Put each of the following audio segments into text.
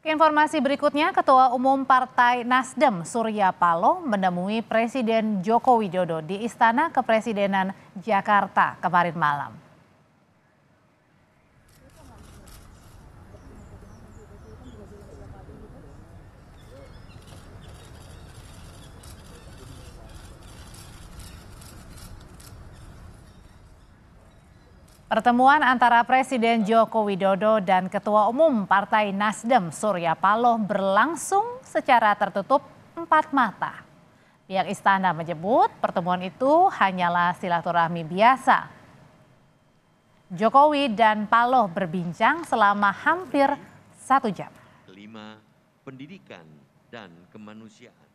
Informasi berikutnya, Ketua Umum Partai Nasdem Surya Paloh menemui Presiden Joko Widodo di Istana Kepresidenan Jakarta kemarin malam. Pertemuan antara Presiden Joko Widodo dan Ketua Umum Partai Nasdem Surya Paloh berlangsung secara tertutup empat mata. Pihak istana menyebut pertemuan itu hanyalah silaturahmi biasa. Jokowi dan Paloh berbincang selama hampir satu jam. Kelima, pendidikan dan kemanusiaan.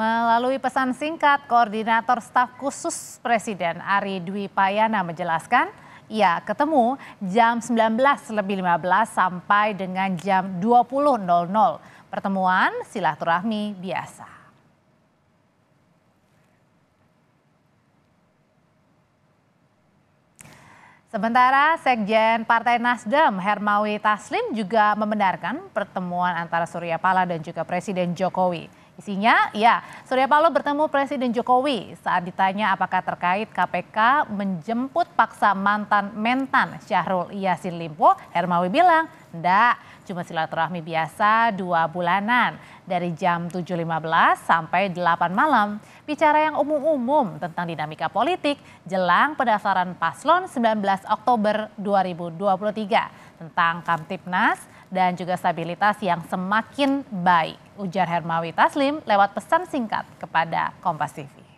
Melalui pesan singkat, Koordinator Staf Khusus Presiden Ari Dwi Payana menjelaskan, ia ketemu jam 19.15 lebih sampai dengan jam 20.00. Pertemuan silaturahmi biasa. Sementara Sekjen Partai Nasdem Hermawi Taslim juga membenarkan pertemuan antara Surya Pala dan juga Presiden Jokowi. Isinya, ya, Surya Paloh bertemu Presiden Jokowi saat ditanya apakah terkait KPK menjemput paksa mantan mentan Syahrul Yassin Limpo, Hermawi bilang, tidak. cuma silaturahmi biasa dua bulanan dari jam 7.15 sampai 8 malam. Bicara yang umum-umum tentang dinamika politik jelang pendaftaran paslon 19 Oktober 2023 tentang Kamtipnas, dan juga stabilitas yang semakin baik. Ujar Hermawi Taslim lewat pesan singkat kepada Kompas TV.